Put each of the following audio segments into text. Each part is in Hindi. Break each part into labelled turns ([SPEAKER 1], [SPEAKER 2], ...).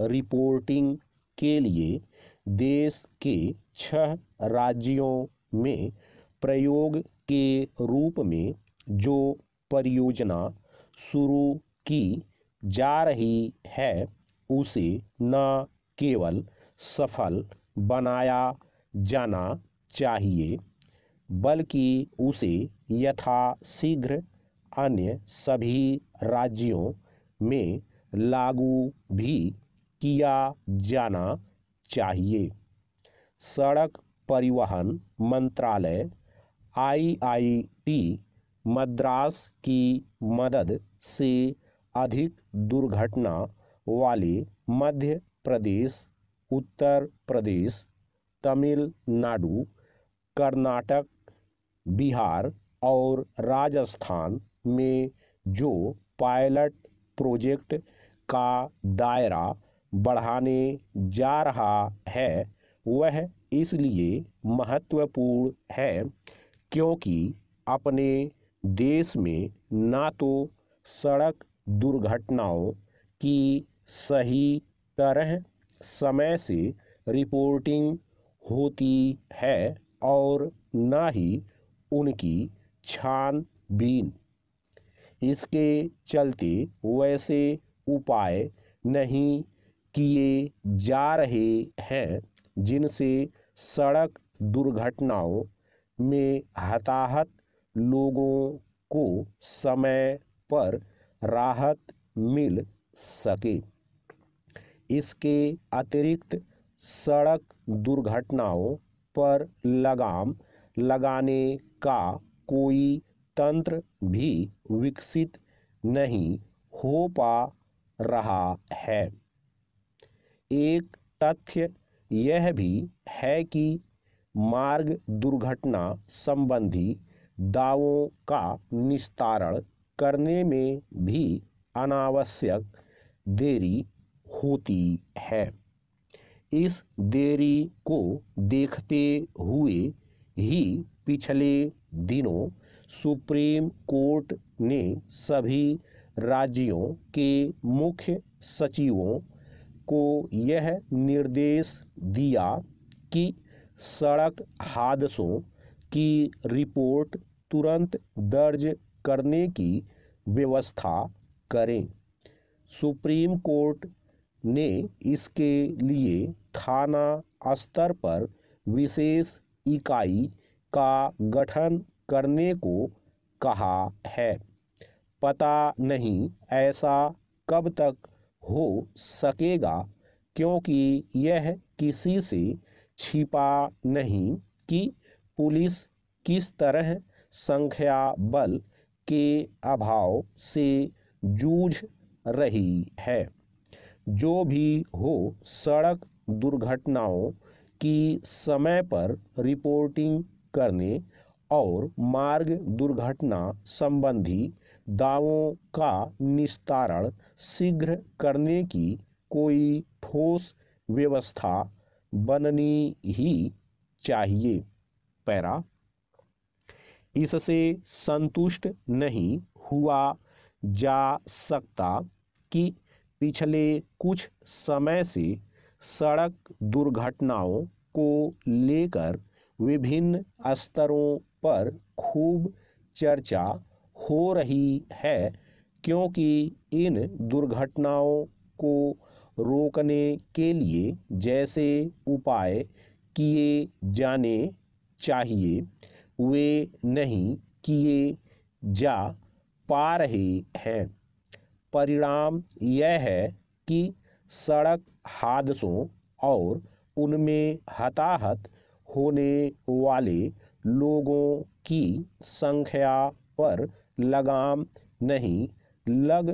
[SPEAKER 1] रिपोर्टिंग के लिए देश के छह राज्यों में प्रयोग के रूप में जो परियोजना शुरू की जा रही है उसे न केवल सफल बनाया जाना चाहिए बल्कि उसे यथाशीघ्र अन्य सभी राज्यों में लागू भी किया जाना चाहिए सड़क परिवहन मंत्रालय आईआईटी मद्रास की मदद से अधिक दुर्घटना वाले मध्य प्रदेश उत्तर प्रदेश तमिलनाडु कर्नाटक बिहार और राजस्थान में जो पायलट प्रोजेक्ट का दायरा बढ़ाने जा रहा है वह इसलिए महत्वपूर्ण है क्योंकि अपने देश में ना तो सड़क दुर्घटनाओं की सही तरह समय से रिपोर्टिंग होती है और ना ही उनकी छानबीन इसके चलते वैसे उपाय नहीं किए जा रहे हैं जिनसे सड़क दुर्घटनाओं में हताहत लोगों को समय पर राहत मिल सके इसके अतिरिक्त सड़क दुर्घटनाओं पर लगाम लगाने का कोई तंत्र भी विकसित नहीं हो पा रहा है एक तथ्य यह भी है कि मार्ग दुर्घटना संबंधी दावों का निस्तारण करने में भी अनावश्यक देरी होती है इस देरी को देखते हुए ही पिछले दिनों सुप्रीम कोर्ट ने सभी राज्यों के मुख्य सचिवों को यह निर्देश दिया कि सड़क हादसों की रिपोर्ट तुरंत दर्ज करने की व्यवस्था करें सुप्रीम कोर्ट ने इसके लिए थाना स्तर पर विशेष इकाई का गठन करने को कहा है पता नहीं ऐसा कब तक हो सकेगा क्योंकि यह किसी से छिपा नहीं कि पुलिस किस तरह संख्या बल के अभाव से जूझ रही है जो भी हो सड़क दुर्घटनाओं की समय पर रिपोर्टिंग करने और मार्ग दुर्घटना संबंधी दावों का निस्तारण शीघ्र करने की कोई ठोस व्यवस्था बननी ही चाहिए पैरा इससे संतुष्ट नहीं हुआ जा सकता कि पिछले कुछ समय से सड़क दुर्घटनाओं को लेकर विभिन्न स्तरों पर खूब चर्चा हो रही है क्योंकि इन दुर्घटनाओं को रोकने के लिए जैसे उपाय किए जाने चाहिए वे नहीं किए जा पा रहे हैं परिणाम यह है कि सड़क हादसों और उनमें हताहत होने वाले लोगों की संख्या पर लगाम नहीं लग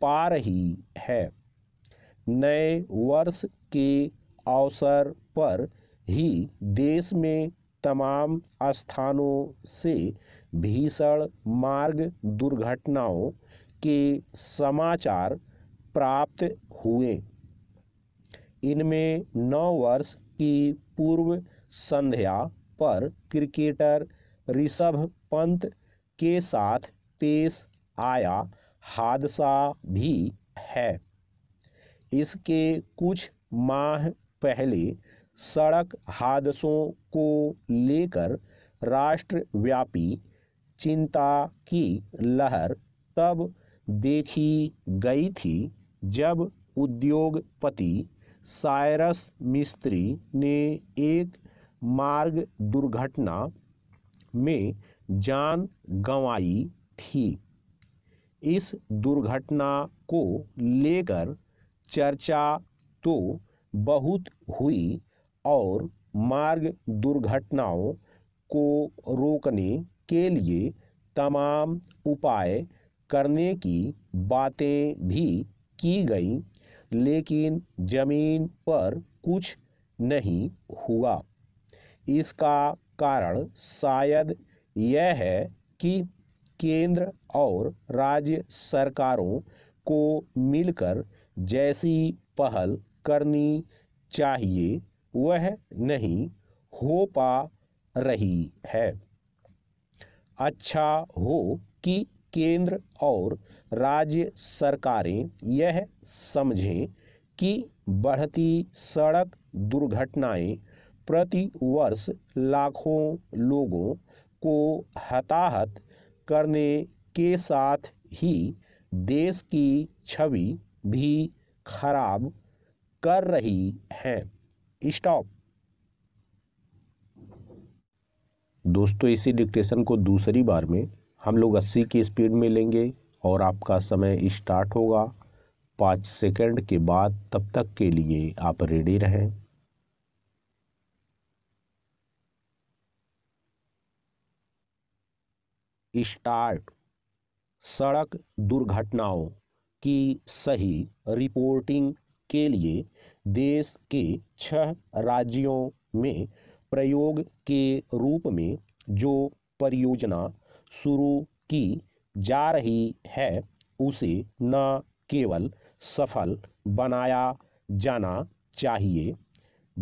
[SPEAKER 1] पा रही है नए वर्ष के अवसर पर ही देश में तमाम स्थानों से भीषण मार्ग दुर्घटनाओं के समाचार प्राप्त हुए इनमें नौ वर्ष की पूर्व संध्या पर क्रिकेटर ऋषभ पंत के साथ पेश आया हादसा भी है इसके कुछ माह पहले सड़क हादसों को लेकर राष्ट्रव्यापी चिंता की लहर तब देखी गई थी जब उद्योगपति सायरस मिस्त्री ने एक मार्ग दुर्घटना में जान गंवाई थी इस दुर्घटना को लेकर चर्चा तो बहुत हुई और मार्ग दुर्घटनाओं को रोकने के लिए तमाम उपाय करने की बातें भी की गई लेकिन ज़मीन पर कुछ नहीं हुआ इसका कारण शायद यह है कि केंद्र और राज्य सरकारों को मिलकर जैसी पहल करनी चाहिए वह नहीं हो पा रही है अच्छा हो कि केंद्र और राज्य सरकारें यह समझें कि बढ़ती सड़क दुर्घटनाएं प्रति वर्ष लाखों लोगों को हताहत करने के साथ ही देश की छवि भी खराब कर रही है स्टॉप दोस्तों इसी डिक्टेशन को दूसरी बार में हम लोग 80 की स्पीड में लेंगे और आपका समय स्टार्ट होगा पाँच सेकंड के बाद तब तक के लिए आप रेडी रहें स्टार्ट सड़क दुर्घटनाओं की सही रिपोर्टिंग के लिए देश के छह राज्यों में प्रयोग के रूप में जो परियोजना शुरू की जा रही है उसे न केवल सफल बनाया जाना चाहिए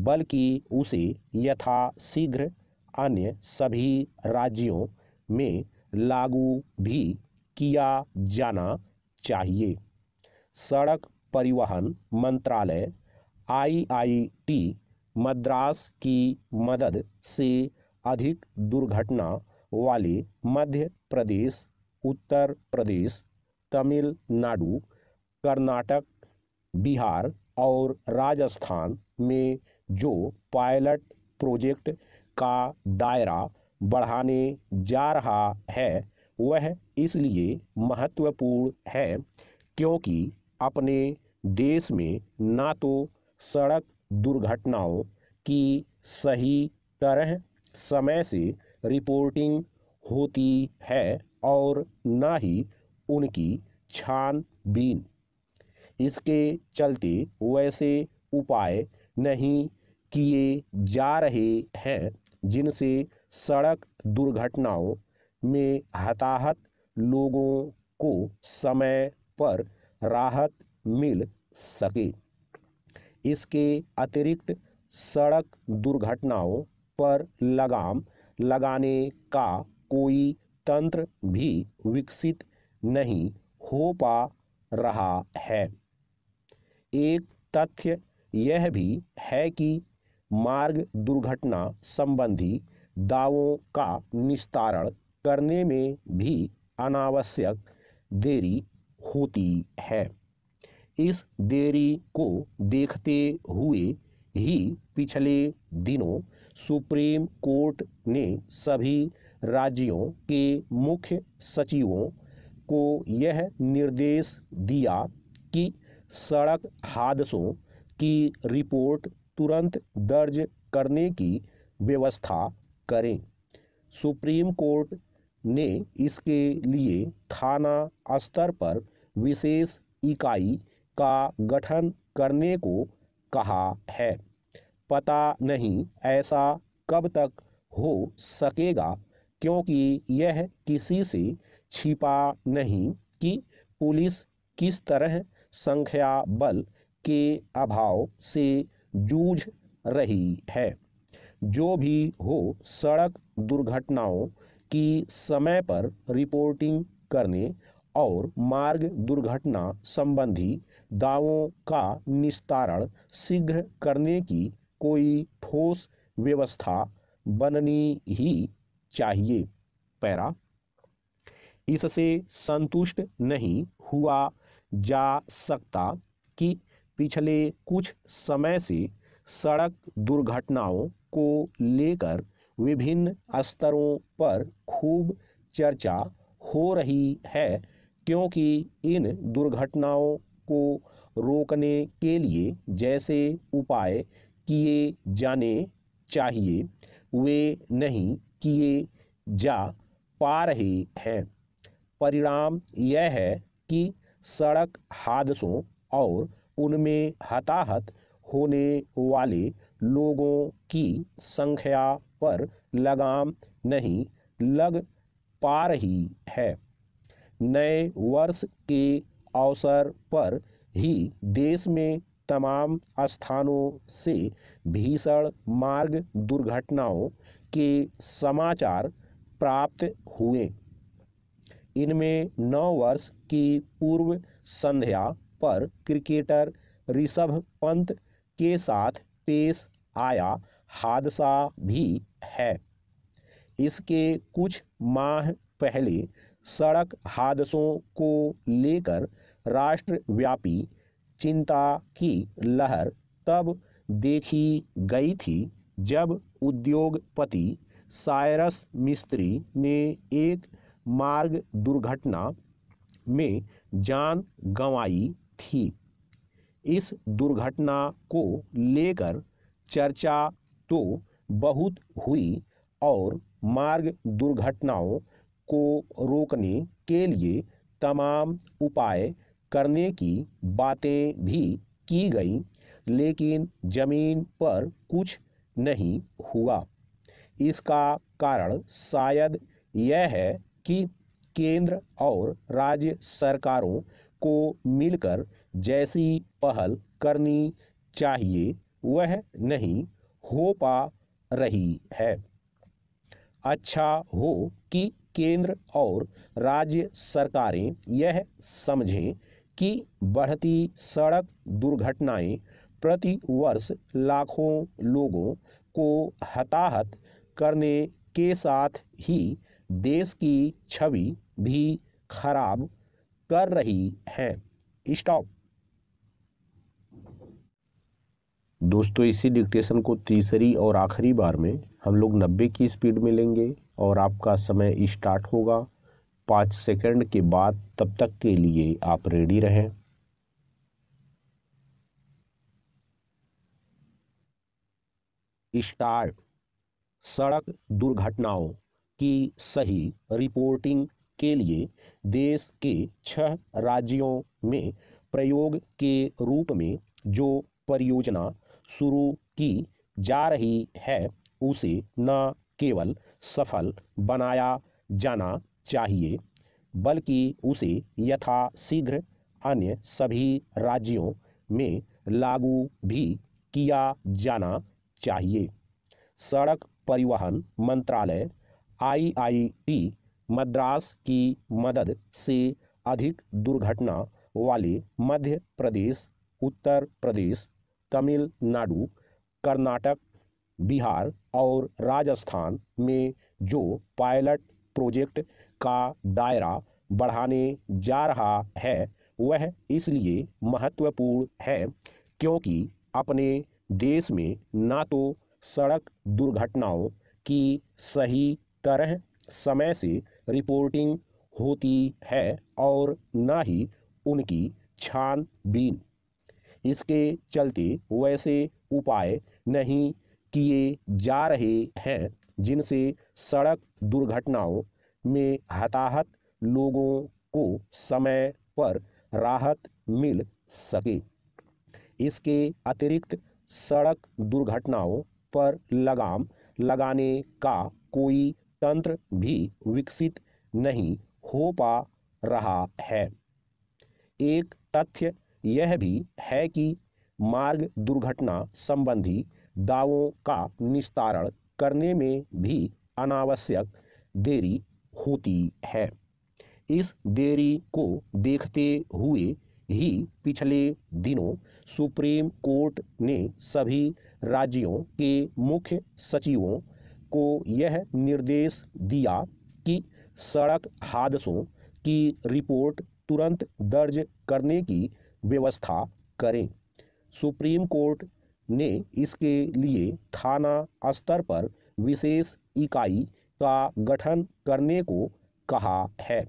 [SPEAKER 1] बल्कि उसे यथाशीघ्र अन्य सभी राज्यों में लागू भी किया जाना चाहिए सड़क परिवहन मंत्रालय आईआईटी मद्रास की मदद से अधिक दुर्घटना वाले मध्य प्रदेश उत्तर प्रदेश तमिलनाडु कर्नाटक बिहार और राजस्थान में जो पायलट प्रोजेक्ट का दायरा बढ़ाने जा रहा है वह इसलिए महत्वपूर्ण है क्योंकि अपने देश में ना तो सड़क दुर्घटनाओं की सही तरह समय से रिपोर्टिंग होती है और ना ही उनकी छानबीन इसके चलते वैसे उपाय नहीं किए जा रहे हैं जिनसे सड़क दुर्घटनाओं में हताहत लोगों को समय पर राहत मिल सके इसके अतिरिक्त सड़क दुर्घटनाओं पर लगाम लगाने का कोई तंत्र भी विकसित नहीं हो पा रहा है एक तथ्य यह भी है कि मार्ग दुर्घटना संबंधी दावों का निस्तारण करने में भी अनावश्यक देरी होती है इस देरी को देखते हुए ही पिछले दिनों सुप्रीम कोर्ट ने सभी राज्यों के मुख्य सचिवों को यह निर्देश दिया कि सड़क हादसों की रिपोर्ट तुरंत दर्ज करने की व्यवस्था करें सुप्रीम कोर्ट ने इसके लिए थाना स्तर पर विशेष इकाई का गठन करने को कहा है पता नहीं ऐसा कब तक हो सकेगा क्योंकि यह किसी से छिपा नहीं कि पुलिस किस तरह संख्या बल के अभाव से जूझ रही है जो भी हो सड़क दुर्घटनाओं की समय पर रिपोर्टिंग करने और मार्ग दुर्घटना संबंधी दावों का निस्तारण शीघ्र करने की कोई ठोस व्यवस्था बननी ही चाहिए पैरा इससे संतुष्ट नहीं हुआ जा सकता कि पिछले कुछ समय से सड़क दुर्घटनाओं को लेकर विभिन्न स्तरों पर खूब चर्चा हो रही है क्योंकि इन दुर्घटनाओं को रोकने के लिए जैसे उपाय किए जाने चाहिए वे नहीं किए जा पा रहे हैं परिणाम यह है कि सड़क हादसों और उनमें हताहत होने वाले लोगों की संख्या पर लगाम नहीं लग पा रही है नए वर्ष के अवसर पर ही देश में तमाम स्थानों से भीषण मार्ग दुर्घटनाओं के समाचार प्राप्त हुए इनमें नौ वर्ष की पूर्व संध्या पर क्रिकेटर ऋषभ पंत के साथ पेश आया हादसा भी है इसके कुछ माह पहले सड़क हादसों को लेकर राष्ट्रव्यापी चिंता की लहर तब देखी गई थी जब उद्योगपति सायरस मिस्त्री ने एक मार्ग दुर्घटना में जान गंवाई थी इस दुर्घटना को लेकर चर्चा तो बहुत हुई और मार्ग दुर्घटनाओं को रोकने के लिए तमाम उपाय करने की बातें भी की गई लेकिन ज़मीन पर कुछ नहीं हुआ इसका कारण शायद यह है कि केंद्र और राज्य सरकारों को मिलकर जैसी पहल करनी चाहिए वह नहीं हो पा रही है अच्छा हो कि केंद्र और राज्य सरकारें यह समझें कि बढ़ती सड़क दुर्घटनाएं प्रति वर्ष लाखों लोगों को हताहत करने के साथ ही देश की छवि भी खराब कर रही हैं स्टॉप दोस्तों इसी डिक्टेशन को तीसरी और आखिरी बार में हम लोग नब्बे की स्पीड में लेंगे और आपका समय स्टार्ट होगा पाँच सेकंड के बाद तब तक के लिए आप रेडी रहें स्टार्ट सड़क दुर्घटनाओं की सही रिपोर्टिंग के लिए देश के छह राज्यों में प्रयोग के रूप में जो परियोजना शुरू की जा रही है उसे न केवल सफल बनाया जाना चाहिए बल्कि उसे यथाशीघ्र अन्य सभी राज्यों में लागू भी किया जाना चाहिए सड़क परिवहन मंत्रालय आईआईटी मद्रास की मदद से अधिक दुर्घटना वाले मध्य प्रदेश उत्तर प्रदेश तमिलनाडु कर्नाटक बिहार और राजस्थान में जो पायलट प्रोजेक्ट का दायरा बढ़ाने जा रहा है वह इसलिए महत्वपूर्ण है क्योंकि अपने देश में ना तो सड़क दुर्घटनाओं की सही तरह समय से रिपोर्टिंग होती है और ना ही उनकी छानबीन इसके चलते वैसे उपाय नहीं किए जा रहे हैं जिनसे सड़क दुर्घटनाओं में हताहत लोगों को समय पर राहत मिल सके इसके अतिरिक्त सड़क दुर्घटनाओं पर लगाम लगाने का कोई तंत्र भी विकसित नहीं हो पा रहा है एक तथ्य यह भी है कि मार्ग दुर्घटना संबंधी दावों का निस्तारण करने में भी अनावश्यक देरी होती है इस देरी को देखते हुए ही पिछले दिनों सुप्रीम कोर्ट ने सभी राज्यों के मुख्य सचिवों को यह निर्देश दिया कि सड़क हादसों की रिपोर्ट तुरंत दर्ज करने की व्यवस्था करें सुप्रीम कोर्ट ने इसके लिए थाना स्तर पर विशेष इकाई का गठन करने को कहा है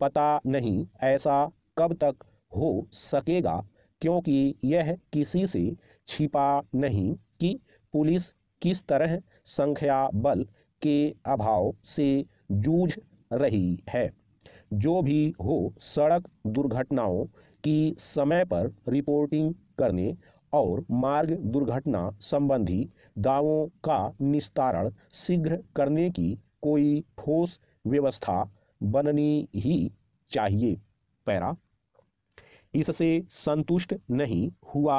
[SPEAKER 1] पता नहीं ऐसा कब तक हो सकेगा क्योंकि यह किसी से छिपा नहीं कि पुलिस किस तरह संख्या बल के अभाव से जूझ रही है जो भी हो सड़क दुर्घटनाओं की समय पर रिपोर्टिंग करने और मार्ग दुर्घटना संबंधी दावों का निस्तारण शीघ्र करने की कोई ठोस व्यवस्था बननी ही चाहिए पैरा इससे संतुष्ट नहीं हुआ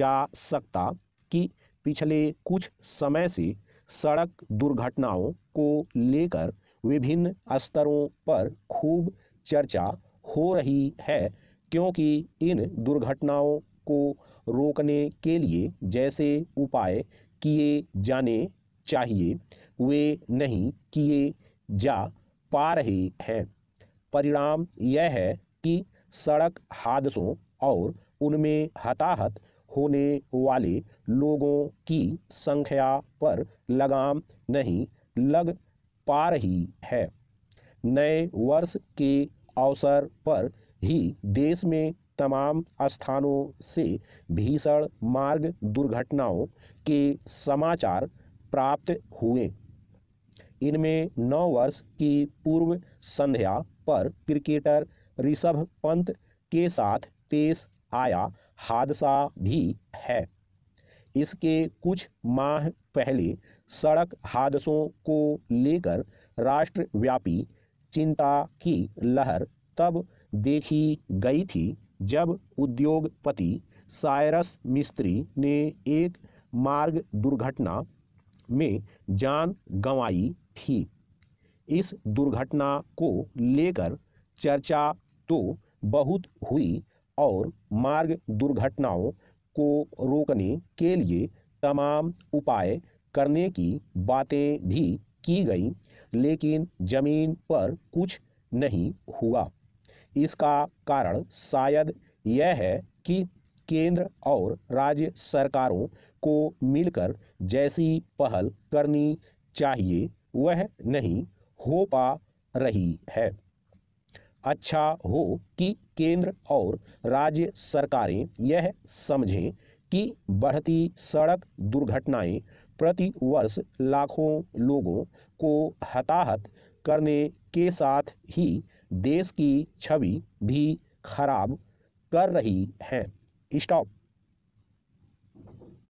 [SPEAKER 1] जा सकता कि पिछले कुछ समय से सड़क दुर्घटनाओं को लेकर विभिन्न स्तरों पर खूब चर्चा हो रही है क्योंकि इन दुर्घटनाओं को रोकने के लिए जैसे उपाय किए जाने चाहिए वे नहीं किए जा पा रहे हैं परिणाम यह है कि सड़क हादसों और उनमें हताहत होने वाले लोगों की संख्या पर लगाम नहीं लग पा रही है नए वर्ष के अवसर पर ही देश में तमाम स्थानों से भीषण मार्ग दुर्घटनाओं के समाचार प्राप्त हुए इनमें नौ वर्ष की पूर्व संध्या पर क्रिकेटर ऋषभ पंत के साथ पेश आया हादसा भी है इसके कुछ माह पहले सड़क हादसों को लेकर राष्ट्रव्यापी चिंता की लहर तब देखी गई थी जब उद्योगपति सायरस मिस्त्री ने एक मार्ग दुर्घटना में जान गंवाई थी इस दुर्घटना को लेकर चर्चा तो बहुत हुई और मार्ग दुर्घटनाओं को रोकने के लिए तमाम उपाय करने की बातें भी की गई लेकिन ज़मीन पर कुछ नहीं हुआ इसका कारण शायद यह है कि केंद्र और राज्य सरकारों को मिलकर जैसी पहल करनी चाहिए वह नहीं हो पा रही है अच्छा हो कि केंद्र और राज्य सरकारें यह समझें कि बढ़ती सड़क दुर्घटनाएं प्रति वर्ष लाखों लोगों को हताहत करने के साथ ही देश की छवि भी खराब कर रही हैं स्टॉप